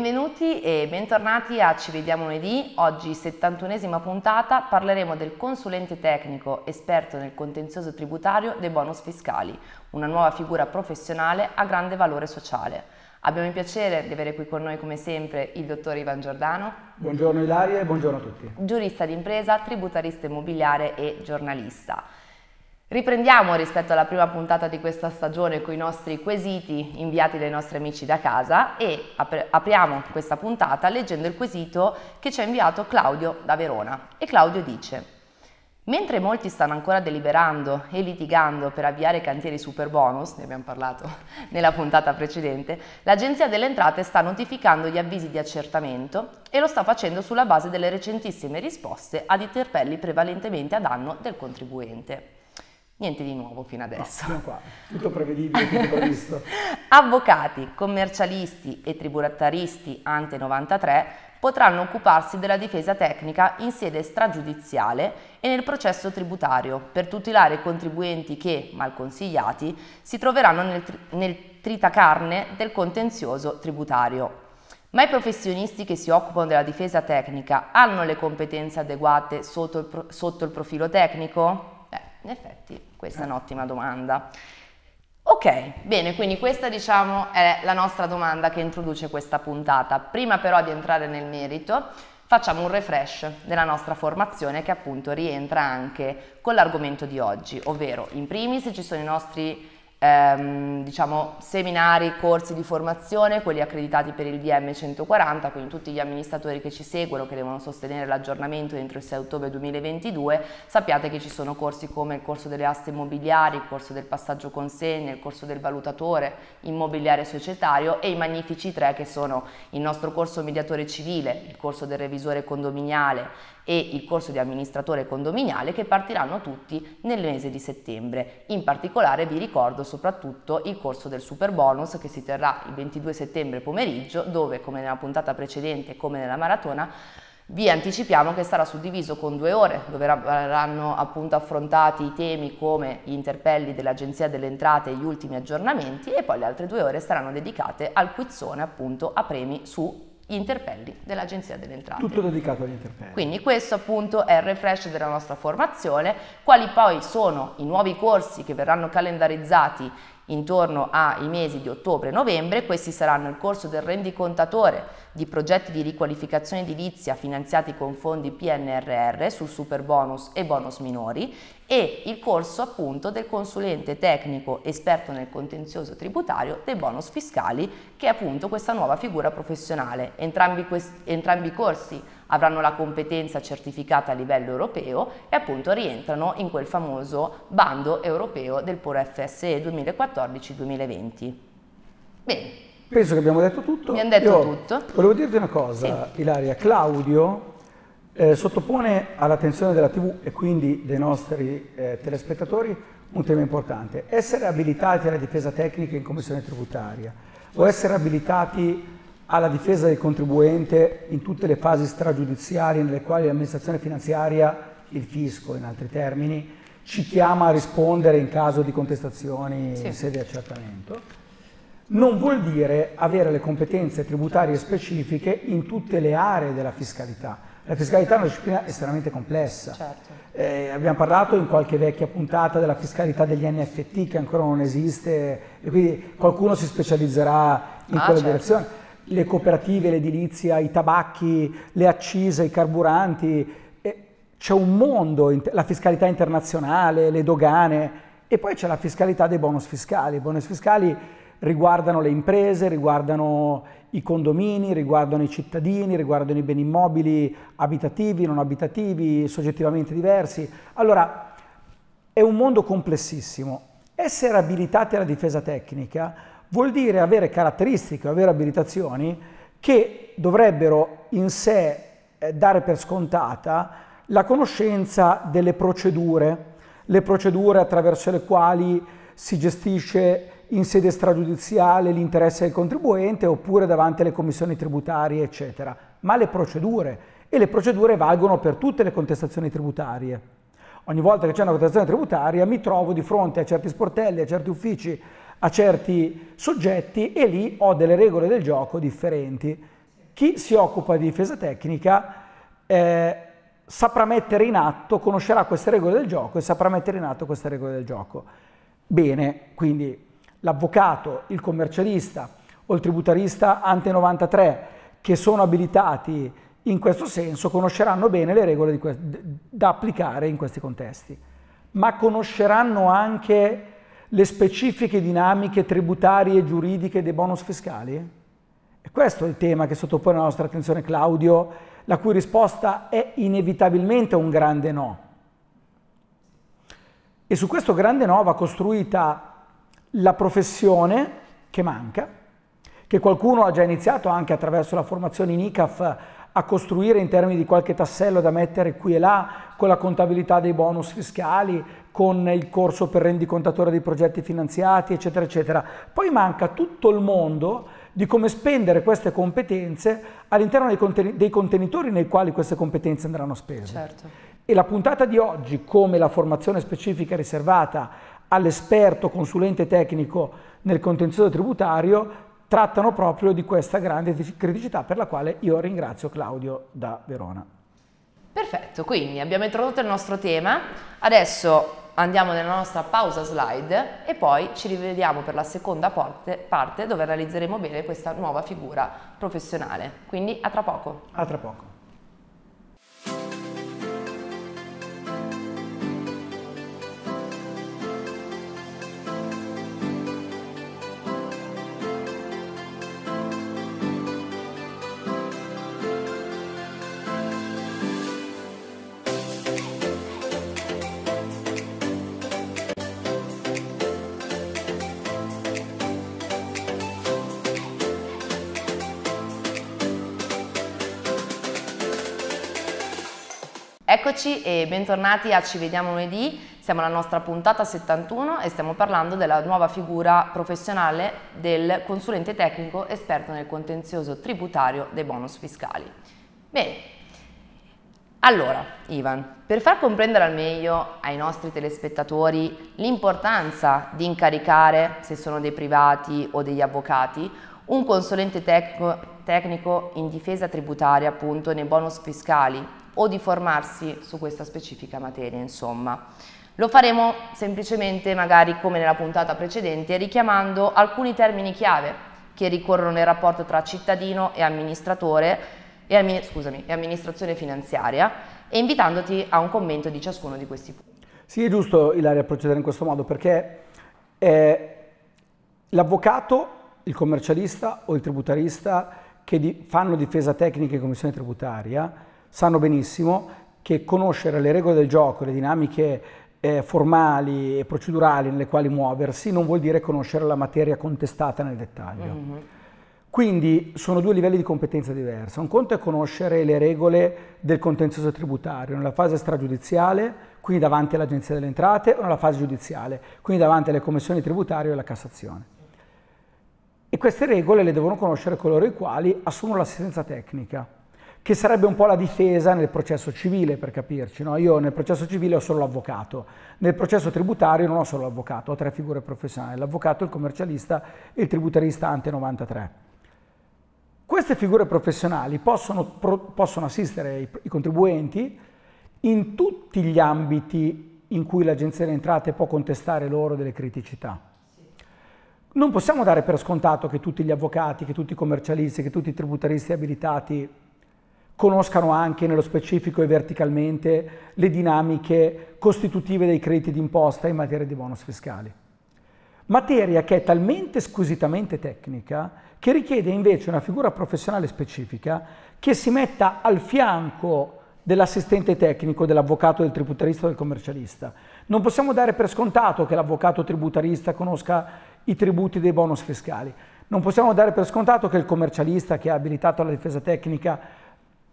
Benvenuti e bentornati a Ci vediamo lunedì, oggi 71esima puntata parleremo del consulente tecnico esperto nel contenzioso tributario dei bonus fiscali, una nuova figura professionale a grande valore sociale. Abbiamo il piacere di avere qui con noi come sempre il dottor Ivan Giordano. Buongiorno Ilaria e buongiorno a tutti. Giurista d'impresa, tributarista immobiliare e giornalista. Riprendiamo rispetto alla prima puntata di questa stagione con i nostri quesiti inviati dai nostri amici da casa e ap apriamo questa puntata leggendo il quesito che ci ha inviato Claudio da Verona. E Claudio dice, mentre molti stanno ancora deliberando e litigando per avviare i cantieri super bonus, ne abbiamo parlato nella puntata precedente, l'Agenzia delle Entrate sta notificando gli avvisi di accertamento e lo sta facendo sulla base delle recentissime risposte ad interpelli prevalentemente a danno del contribuente. Niente di nuovo fino adesso. No, qua. Tutto prevedibile, tutto previsto. Avvocati, commercialisti e tributaristi ante 93 potranno occuparsi della difesa tecnica in sede stragiudiziale e nel processo tributario per tutelare i contribuenti che, mal consigliati, si troveranno nel, tri nel tritacarne del contenzioso tributario. Ma i professionisti che si occupano della difesa tecnica hanno le competenze adeguate sotto il, pro sotto il profilo tecnico? Beh, in effetti questa è un'ottima domanda. Ok, bene, quindi questa diciamo è la nostra domanda che introduce questa puntata. Prima però di entrare nel merito, facciamo un refresh della nostra formazione che appunto rientra anche con l'argomento di oggi, ovvero in primis ci sono i nostri ehm, diciamo, seminari, corsi di formazione, quelli accreditati per il DM 140, quindi tutti gli amministratori che ci seguono, che devono sostenere l'aggiornamento entro il 6 ottobre 2022, sappiate che ci sono corsi come il corso delle aste immobiliari, il corso del passaggio consegne, il corso del valutatore immobiliare societario e i magnifici tre che sono il nostro corso mediatore civile, il corso del revisore condominiale, e il corso di amministratore condominiale che partiranno tutti nel mese di settembre. In particolare vi ricordo soprattutto il corso del super bonus che si terrà il 22 settembre pomeriggio dove come nella puntata precedente come nella maratona vi anticipiamo che sarà suddiviso con due ore dove verranno appunto affrontati i temi come gli interpelli dell'Agenzia delle Entrate e gli ultimi aggiornamenti e poi le altre due ore saranno dedicate al quizzone appunto a premi su interpelli dell'Agenzia delle Entrate. Tutto dedicato agli interpelli. Quindi questo appunto è il refresh della nostra formazione, quali poi sono i nuovi corsi che verranno calendarizzati intorno ai mesi di ottobre e novembre, questi saranno il corso del rendicontatore di progetti di riqualificazione edilizia finanziati con fondi PNRR sul super bonus e bonus minori e il corso appunto del consulente tecnico esperto nel contenzioso tributario dei bonus fiscali che è appunto questa nuova figura professionale. entrambi i corsi avranno la competenza certificata a livello europeo e appunto rientrano in quel famoso bando europeo del Puro FSE 2014-2020. Bene. Penso che abbiamo detto tutto. Mi hanno detto Io tutto. Volevo dirti una cosa, sì. Ilaria. Claudio eh, sottopone all'attenzione della TV e quindi dei nostri eh, telespettatori un tema importante. Essere abilitati alla difesa tecnica in commissione tributaria o essere abilitati alla difesa del contribuente in tutte le fasi stragiudiziarie nelle quali l'amministrazione finanziaria, il fisco in altri termini, ci chiama a rispondere in caso di contestazioni sì. in sede di accertamento, non vuol dire avere le competenze tributarie specifiche in tutte le aree della fiscalità. La fiscalità è una disciplina estremamente complessa. Certo. Eh, abbiamo parlato in qualche vecchia puntata della fiscalità degli NFT che ancora non esiste e quindi qualcuno si specializzerà in ah, quella certo. direzione le cooperative, l'edilizia, i tabacchi, le accise, i carburanti, c'è un mondo, la fiscalità internazionale, le dogane e poi c'è la fiscalità dei bonus fiscali. I bonus fiscali riguardano le imprese, riguardano i condomini, riguardano i cittadini, riguardano i beni immobili abitativi, non abitativi, soggettivamente diversi. Allora, è un mondo complessissimo. Essere abilitati alla difesa tecnica vuol dire avere caratteristiche, avere abilitazioni che dovrebbero in sé eh, dare per scontata la conoscenza delle procedure, le procedure attraverso le quali si gestisce in sede stragiudiziale l'interesse del contribuente oppure davanti alle commissioni tributarie, eccetera, ma le procedure e le procedure valgono per tutte le contestazioni tributarie. Ogni volta che c'è una contestazione tributaria mi trovo di fronte a certi sportelli, a certi uffici, a certi soggetti e lì ho delle regole del gioco differenti. Chi si occupa di difesa tecnica eh, saprà mettere in atto, conoscerà queste regole del gioco e saprà mettere in atto queste regole del gioco. Bene, quindi l'avvocato, il commercialista o il tributarista ante 93 che sono abilitati in questo senso conosceranno bene le regole da applicare in questi contesti, ma conosceranno anche le specifiche dinamiche tributarie e giuridiche dei bonus fiscali? E questo è il tema che sottopone alla nostra attenzione Claudio, la cui risposta è inevitabilmente un grande no. E su questo grande no va costruita la professione che manca, che qualcuno ha già iniziato anche attraverso la formazione in ICAF a costruire in termini di qualche tassello da mettere qui e là con la contabilità dei bonus fiscali, con il corso per rendicontatore dei progetti finanziati, eccetera, eccetera. Poi manca tutto il mondo di come spendere queste competenze all'interno dei, contenitori nei quali queste competenze andranno spese. Certo. E la puntata di oggi, come la formazione specifica riservata all'esperto consulente tecnico nel contenzioso tributario, trattano proprio di questa grande criticità per la quale io ringrazio Claudio da Verona. Perfetto, quindi abbiamo introdotto il nostro tema. Adesso Andiamo nella nostra pausa slide e poi ci rivediamo per la seconda parte dove realizzeremo bene questa nuova figura professionale. Quindi a tra poco. A tra poco. eccoci e bentornati a Ci vediamo lunedì, siamo alla nostra puntata 71 e stiamo parlando della nuova figura professionale del consulente tecnico esperto nel contenzioso tributario dei bonus fiscali. Bene, allora Ivan, per far comprendere al meglio ai nostri telespettatori l'importanza di incaricare, se sono dei privati o degli avvocati, un consulente tec tecnico in difesa tributaria appunto nei bonus fiscali o di formarsi su questa specifica materia, insomma. Lo faremo semplicemente, magari come nella puntata precedente, richiamando alcuni termini chiave che ricorrono nel rapporto tra cittadino e amministratore e, scusami, e amministrazione finanziaria e invitandoti a un commento di ciascuno di questi punti. Sì, è giusto Ilaria procedere in questo modo perché eh, l'avvocato, il commercialista o il tributarista che di fanno difesa tecnica in commissione tributaria sanno benissimo che conoscere le regole del gioco, le dinamiche eh, formali e procedurali nelle quali muoversi non vuol dire conoscere la materia contestata nel dettaglio. Mm -hmm. Quindi sono due livelli di competenza diversi. Un conto è conoscere le regole del contenzioso tributario nella fase stragiudiziale, quindi davanti all'Agenzia delle Entrate, o nella fase giudiziale, quindi davanti alle commissioni tributarie e alla Cassazione. E queste regole le devono conoscere coloro i quali assumono l'assistenza tecnica che sarebbe un po' la difesa nel processo civile, per capirci. No? Io nel processo civile ho solo l'avvocato, nel processo tributario non ho solo l'avvocato, ho tre figure professionali, l'avvocato, il commercialista e il tributarista ante 93. Queste figure professionali possono, pro, possono assistere i, i contribuenti in tutti gli ambiti in cui l'Agenzia delle Entrate può contestare loro delle criticità. Non possiamo dare per scontato che tutti gli avvocati, che tutti i commercialisti, che tutti i tributaristi abilitati conoscano anche nello specifico e verticalmente le dinamiche costitutive dei crediti d'imposta in materia di bonus fiscali. Materia che è talmente squisitamente tecnica che richiede invece una figura professionale specifica che si metta al fianco dell'assistente tecnico, dell'avvocato, del tributarista o del commercialista. Non possiamo dare per scontato che l'avvocato tributarista conosca i tributi dei bonus fiscali. Non possiamo dare per scontato che il commercialista che è abilitato alla difesa tecnica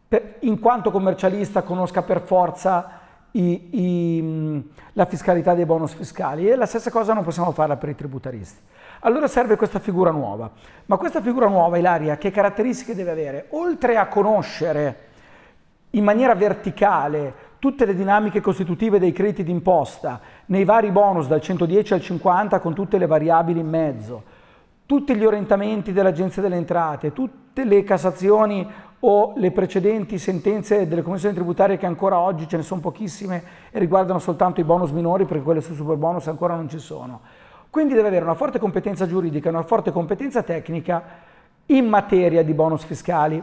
per, in quanto commercialista conosca per forza i, i, la fiscalità dei bonus fiscali e la stessa cosa non possiamo farla per i tributaristi. Allora serve questa figura nuova, ma questa figura nuova, Ilaria, che caratteristiche deve avere? Oltre a conoscere in maniera verticale tutte le dinamiche costitutive dei crediti d'imposta, nei vari bonus dal 110 al 50 con tutte le variabili in mezzo, tutti gli orientamenti dell'Agenzia delle Entrate, tutte le cassazioni o le precedenti sentenze delle commissioni tributarie che ancora oggi ce ne sono pochissime e riguardano soltanto i bonus minori perché quelle su super bonus ancora non ci sono. Quindi deve avere una forte competenza giuridica una forte competenza tecnica in materia di bonus fiscali.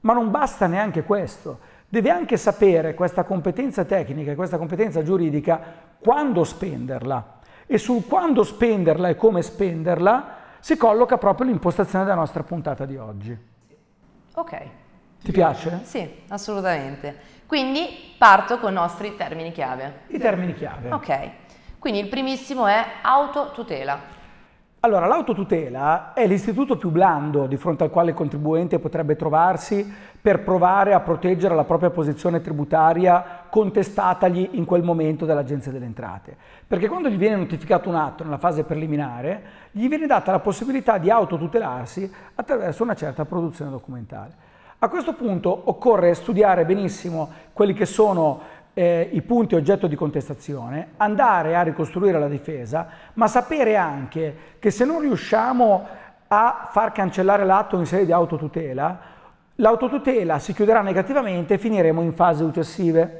Ma non basta neanche questo. Deve anche sapere questa competenza tecnica e questa competenza giuridica quando spenderla. E sul quando spenderla e come spenderla si colloca proprio l'impostazione della nostra puntata di oggi. Ok. Ti piace? Sì, assolutamente. Quindi parto con i nostri termini chiave. I termini chiave. Ok. Quindi il primissimo è autotutela. Allora, l'autotutela è l'istituto più blando di fronte al quale il contribuente potrebbe trovarsi per provare a proteggere la propria posizione tributaria contestatagli in quel momento dall'Agenzia delle Entrate. Perché quando gli viene notificato un atto nella fase preliminare, gli viene data la possibilità di autotutelarsi attraverso una certa produzione documentale. A questo punto occorre studiare benissimo quelli che sono eh, i punti oggetto di contestazione, andare a ricostruire la difesa, ma sapere anche che se non riusciamo a far cancellare l'atto in sede di autotutela, l'autotutela si chiuderà negativamente e finiremo in fasi successive.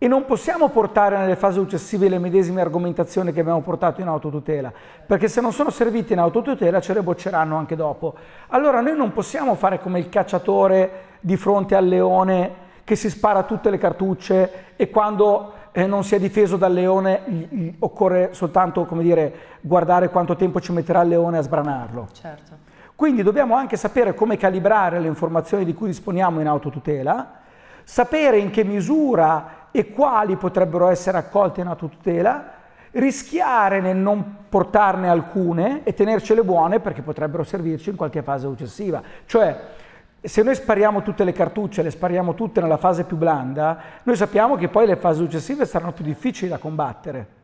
E non possiamo portare nelle fasi successive le medesime argomentazioni che abbiamo portato in autotutela, perché se non sono servite in autotutela ce le bocceranno anche dopo. Allora noi non possiamo fare come il cacciatore di fronte al leone che si spara tutte le cartucce e quando eh, non si è difeso dal leone gli, gli occorre soltanto come dire, guardare quanto tempo ci metterà il leone a sbranarlo. Certo. Quindi dobbiamo anche sapere come calibrare le informazioni di cui disponiamo in autotutela, sapere in che misura e quali potrebbero essere accolte in autotutela, rischiare nel non portarne alcune e tenercele buone perché potrebbero servirci in qualche fase successiva. Cioè, se noi spariamo tutte le cartucce, le spariamo tutte nella fase più blanda, noi sappiamo che poi le fasi successive saranno più difficili da combattere.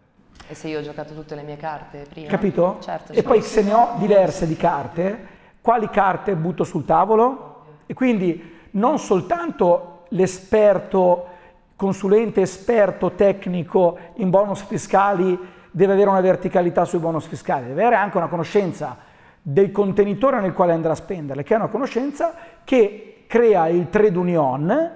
E se io ho giocato tutte le mie carte prima? Capito? Certo. E poi se ne ho diverse di carte, quali carte butto sul tavolo? E quindi non soltanto l'esperto, consulente esperto tecnico in bonus fiscali deve avere una verticalità sui bonus fiscali, deve avere anche una conoscenza del contenitore nel quale andrà a spenderle, che è una conoscenza che crea il trade union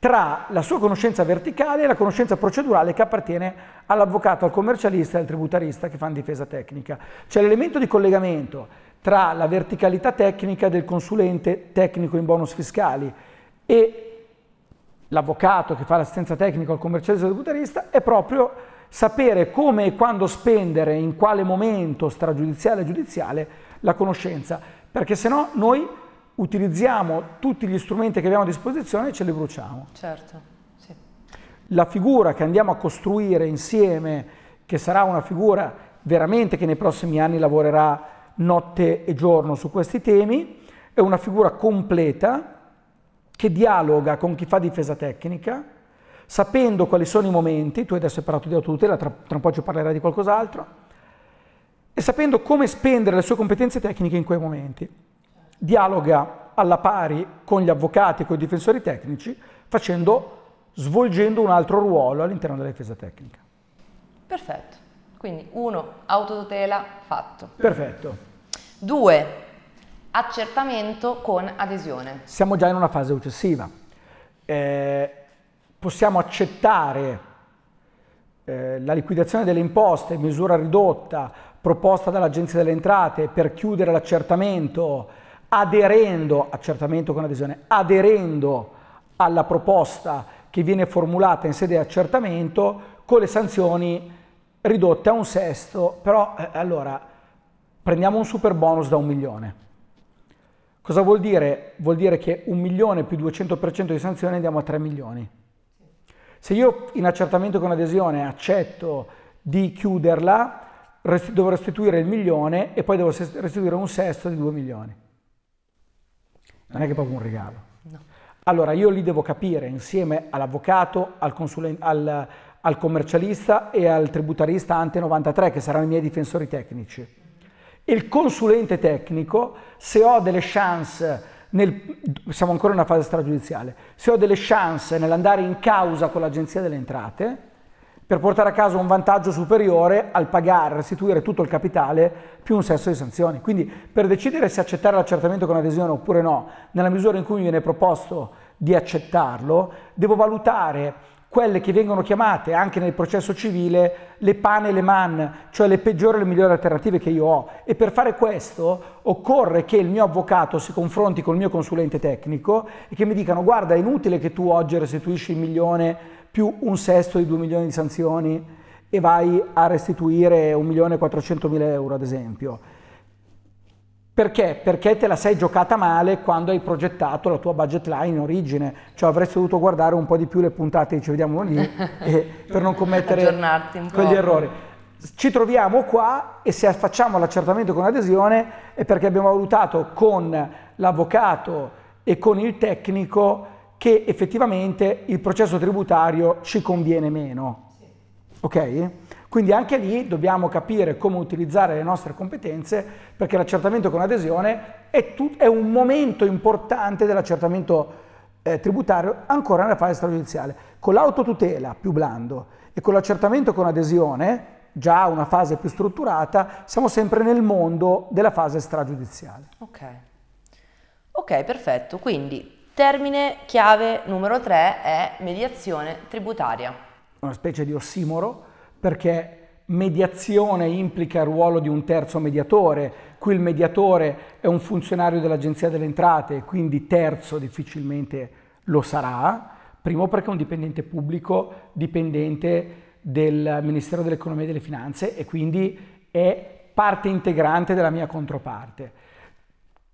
tra la sua conoscenza verticale e la conoscenza procedurale che appartiene all'avvocato, al commercialista e al tributarista che fanno difesa tecnica. C'è l'elemento di collegamento tra la verticalità tecnica del consulente tecnico in bonus fiscali e l'avvocato che fa l'assistenza tecnica al commercialista e al tributarista è proprio sapere come e quando spendere, in quale momento stragiudiziale e giudiziale, la conoscenza, perché se no noi utilizziamo tutti gli strumenti che abbiamo a disposizione e ce li bruciamo. Certo, sì. La figura che andiamo a costruire insieme, che sarà una figura veramente che nei prossimi anni lavorerà notte e giorno su questi temi, è una figura completa che dialoga con chi fa difesa tecnica, sapendo quali sono i momenti, tu adesso hai parlato di autotutela, tra, tra un po' ci parlerai di qualcos'altro, e sapendo come spendere le sue competenze tecniche in quei momenti. Dialoga alla pari con gli avvocati, con i difensori tecnici, facendo, svolgendo un altro ruolo all'interno della difesa tecnica. Perfetto. Quindi uno, autotutela, fatto. Perfetto. Due, accertamento con adesione. Siamo già in una fase successiva. Eh, possiamo accettare eh, la liquidazione delle imposte misura ridotta proposta dall'Agenzia delle Entrate per chiudere l'accertamento aderendo, accertamento con adesione, aderendo alla proposta che viene formulata in sede di accertamento con le sanzioni ridotte a un sesto, però eh, allora prendiamo un super bonus da un milione. Cosa vuol dire? Vuol dire che un milione più 200% di sanzioni andiamo a 3 milioni. Se io in accertamento con adesione accetto di chiuderla, resti devo restituire il milione e poi devo restituire un sesto di 2 milioni. Non è che è proprio un regalo. No. Allora io li devo capire insieme all'avvocato, al, al, al commercialista e al tributarista ante 93 che saranno i miei difensori tecnici. Il consulente tecnico, se ho delle chance nel, siamo ancora in una fase stragiudiziale, se ho delle chance nell'andare in causa con l'Agenzia delle Entrate per portare a casa un vantaggio superiore al pagare, restituire tutto il capitale più un sesso di sanzioni. Quindi per decidere se accettare l'accertamento con adesione oppure no, nella misura in cui mi viene proposto di accettarlo, devo valutare quelle che vengono chiamate anche nel processo civile le pane e le man, cioè le peggiori e le migliori alternative che io ho. E per fare questo occorre che il mio avvocato si confronti con il mio consulente tecnico e che mi dicano guarda è inutile che tu oggi restituisci un milione più un sesto di due milioni di sanzioni e vai a restituire un milione e 1.400.000 euro ad esempio perché? Perché te la sei giocata male quando hai progettato la tua budget line in origine, cioè avresti dovuto guardare un po' di più le puntate che ci vediamo lì per non commettere quegli errori. Ci troviamo qua e se facciamo l'accertamento con adesione è perché abbiamo valutato con l'avvocato e con il tecnico che effettivamente il processo tributario ci conviene meno. Sì. Ok? Quindi anche lì dobbiamo capire come utilizzare le nostre competenze perché l'accertamento con adesione è, è un momento importante dell'accertamento eh, tributario ancora nella fase stragiudiziale. Con l'autotutela più blando e con l'accertamento con adesione, già una fase più strutturata, siamo sempre nel mondo della fase stragiudiziale. Ok, okay perfetto. Quindi termine chiave numero 3 è mediazione tributaria. Una specie di ossimoro perché mediazione implica il ruolo di un terzo mediatore, qui il mediatore è un funzionario dell'Agenzia delle Entrate, quindi terzo difficilmente lo sarà, primo perché è un dipendente pubblico, dipendente del Ministero dell'Economia e delle Finanze e quindi è parte integrante della mia controparte.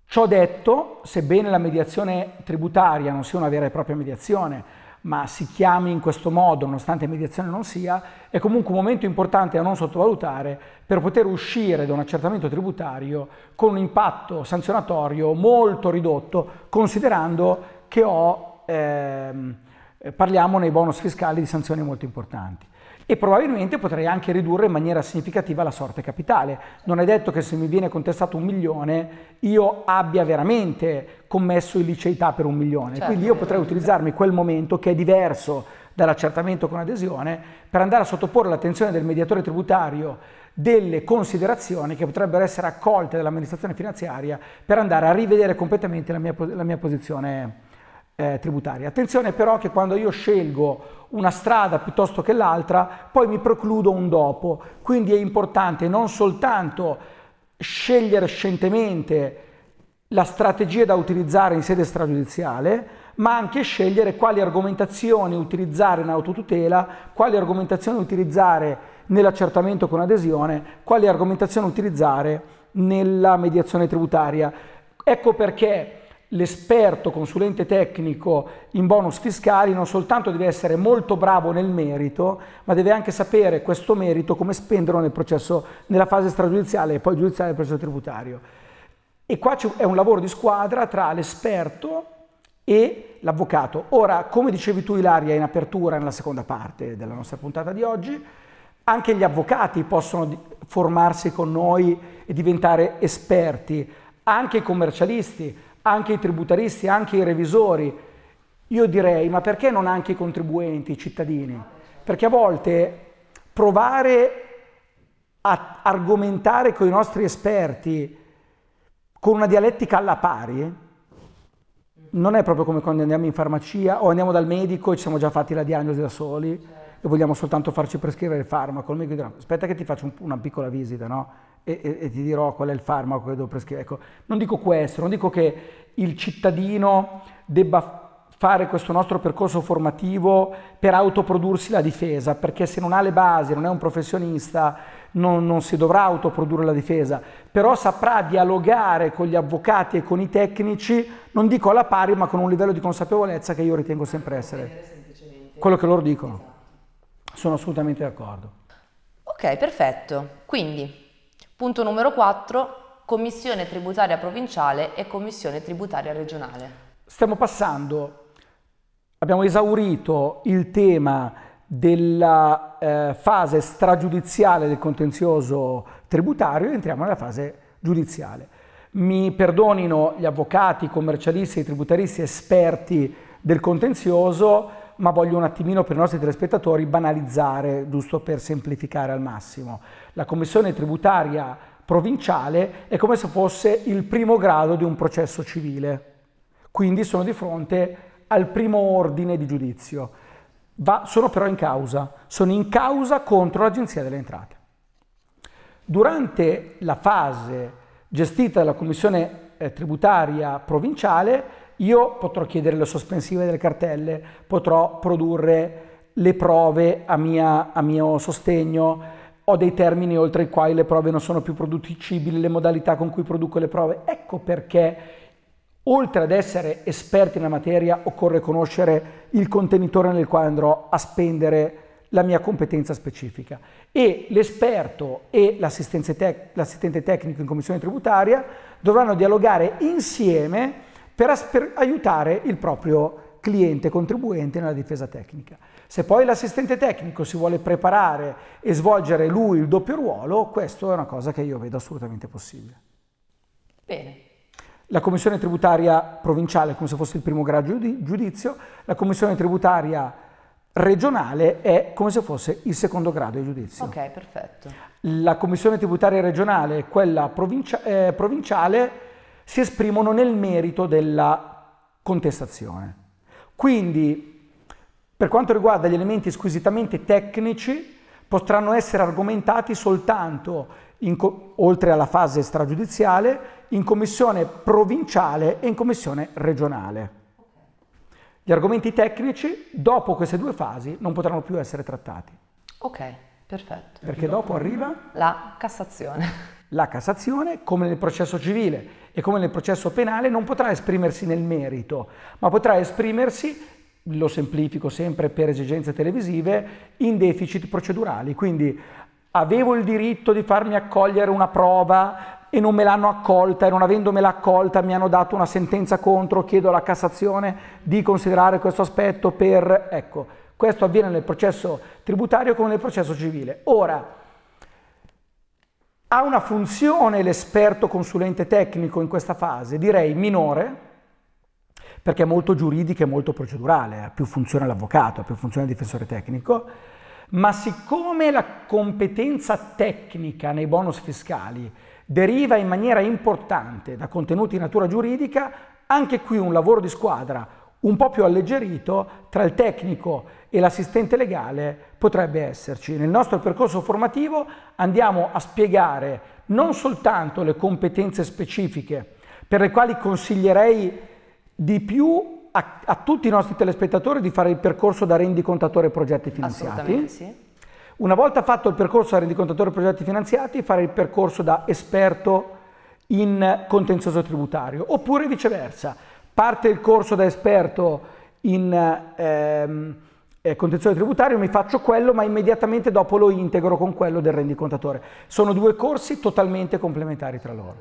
Ciò detto, sebbene la mediazione tributaria non sia una vera e propria mediazione, ma si chiami in questo modo, nonostante mediazione non sia, è comunque un momento importante da non sottovalutare per poter uscire da un accertamento tributario con un impatto sanzionatorio molto ridotto, considerando che ho, ehm, parliamo nei bonus fiscali di sanzioni molto importanti e probabilmente potrei anche ridurre in maniera significativa la sorte capitale. Non è detto che se mi viene contestato un milione io abbia veramente commesso illiceità per un milione, certo, quindi io certo, potrei certo. utilizzarmi quel momento che è diverso dall'accertamento con adesione per andare a sottoporre l'attenzione del mediatore tributario delle considerazioni che potrebbero essere accolte dall'amministrazione finanziaria per andare a rivedere completamente la mia, la mia posizione eh, tributaria. Attenzione però che quando io scelgo una strada piuttosto che l'altra, poi mi precludo un dopo. Quindi è importante non soltanto scegliere scientemente la strategia da utilizzare in sede stragiudiziale, ma anche scegliere quali argomentazioni utilizzare in autotutela, quali argomentazioni utilizzare nell'accertamento con adesione, quali argomentazioni utilizzare nella mediazione tributaria. Ecco perché l'esperto consulente tecnico in bonus fiscali non soltanto deve essere molto bravo nel merito, ma deve anche sapere questo merito come spenderlo nel processo, nella fase stragiudiziale e poi giudiziale del processo tributario. E qua è un lavoro di squadra tra l'esperto e l'avvocato. Ora, come dicevi tu Ilaria in apertura, nella seconda parte della nostra puntata di oggi, anche gli avvocati possono formarsi con noi e diventare esperti, anche i commercialisti anche i tributaristi, anche i revisori. Io direi, ma perché non anche i contribuenti, i cittadini? Perché a volte provare a argomentare con i nostri esperti con una dialettica alla pari non è proprio come quando andiamo in farmacia o andiamo dal medico e ci siamo già fatti la diagnosi da soli e vogliamo soltanto farci prescrivere il farmaco. Il medico dirà, aspetta che ti faccio un, una piccola visita, no? e, e, e ti dirò qual è il farmaco che devo prescrivere. Ecco, non dico questo, non dico che il cittadino debba fare questo nostro percorso formativo per autoprodursi la difesa, perché se non ha le basi, non è un professionista, non, non, si dovrà autoprodurre la difesa, però saprà dialogare con gli avvocati e con i tecnici, non dico alla pari, ma con un livello di consapevolezza che io ritengo sempre essere quello che loro dicono. Esatto. Sono assolutamente d'accordo. Ok, perfetto. Quindi Punto numero 4, Commissione tributaria provinciale e Commissione tributaria regionale. Stiamo passando, abbiamo esaurito il tema della eh, fase stragiudiziale del contenzioso tributario e entriamo nella fase giudiziale. Mi perdonino gli avvocati, i commercialisti e i tributaristi esperti del contenzioso, ma voglio un attimino per i nostri telespettatori banalizzare, giusto per semplificare al massimo. La commissione tributaria provinciale è come se fosse il primo grado di un processo civile, quindi sono di fronte al primo ordine di giudizio. Va, sono però in causa, sono in causa contro l'Agenzia delle Entrate. Durante la fase gestita dalla Commissione eh, tributaria provinciale io potrò chiedere le sospensive delle cartelle, potrò produrre le prove a, mia, a mio sostegno, ho dei termini oltre i quali le prove non sono più producibili, le modalità con cui produco le prove. Ecco perché oltre ad essere esperti nella materia occorre conoscere il contenitore nel quale andrò a spendere la mia competenza specifica e l'esperto e l'assistente, tec- l'assistente tecnico in commissione tributaria dovranno dialogare insieme per, per aiutare il proprio cliente contribuente nella difesa tecnica. Se poi l'assistente tecnico si vuole preparare e svolgere lui il doppio ruolo, questo è una cosa che io vedo assolutamente possibile. Bene. La commissione tributaria provinciale, come se fosse il primo grado di giudizio, la commissione tributaria regionale è come se fosse il secondo grado di giudizio. Ok, perfetto. La commissione tributaria regionale, quella provincia, eh, provinciale, si esprimono nel merito della contestazione. Quindi, per quanto riguarda gli elementi squisitamente tecnici, potranno essere argomentati soltanto, oltre alla fase stragiudiziale, in commissione provinciale e in commissione regionale. Gli argomenti tecnici, dopo queste due fasi, non potranno più essere trattati. Ok, perfetto. Perché dopo arriva? La Cassazione. La Cassazione, come nel processo civile, e come nel processo penale non potrà esprimersi nel merito, ma potrà esprimersi lo semplifico sempre per esigenze televisive, in deficit procedurali. Quindi avevo il diritto di farmi accogliere una prova e non me l'hanno accolta e non avendomela accolta mi hanno dato una sentenza contro, chiedo alla Cassazione di considerare questo aspetto per... Ecco, questo avviene nel processo tributario come nel processo civile. Ora, ha una funzione l'esperto consulente tecnico in questa fase, direi minore, perché è molto giuridica e molto procedurale, ha più funzione l'avvocato, ha più funzione il difensore tecnico, ma siccome la competenza tecnica nei bonus fiscali deriva in maniera importante da contenuti di natura giuridica, anche qui un lavoro di squadra un po' più alleggerito tra il tecnico e l'assistente legale potrebbe esserci. Nel nostro percorso formativo andiamo a spiegare non soltanto le competenze specifiche per le quali consiglierei di più a, a tutti i nostri telespettatori di fare il percorso da rendicontatore progetti finanziati. Sì. Una volta fatto il percorso da rendicontatore progetti finanziati, fare il percorso da esperto in contenzioso tributario, oppure viceversa parte il corso da esperto in ehm, eh, contenzione tributaria, mi faccio quello, ma immediatamente dopo lo integro con quello del rendicontatore. Sono due corsi totalmente complementari tra loro.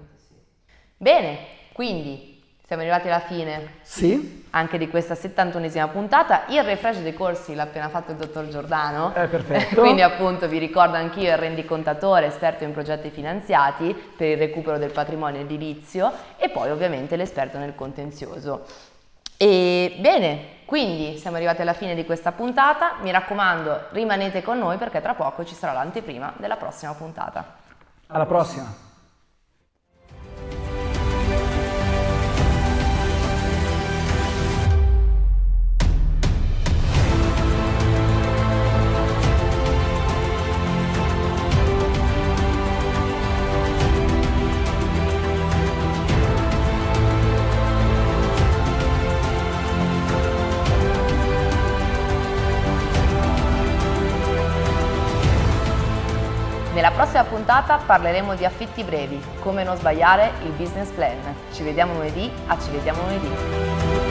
Bene, quindi siamo arrivati alla fine sì. anche di questa 71esima puntata. Il refresh dei corsi l'ha appena fatto il dottor Giordano. È eh, perfetto. Quindi appunto vi ricordo anch'io il rendicontatore esperto in progetti finanziati per il recupero del patrimonio edilizio e poi ovviamente l'esperto nel contenzioso. E bene, quindi siamo arrivati alla fine di questa puntata. Mi raccomando, rimanete con noi perché tra poco ci sarà l'anteprima della prossima puntata. Alla prossima! puntata parleremo di affitti brevi, come non sbagliare il business plan. Ci vediamo lunedì a ah, Ci vediamo lunedì.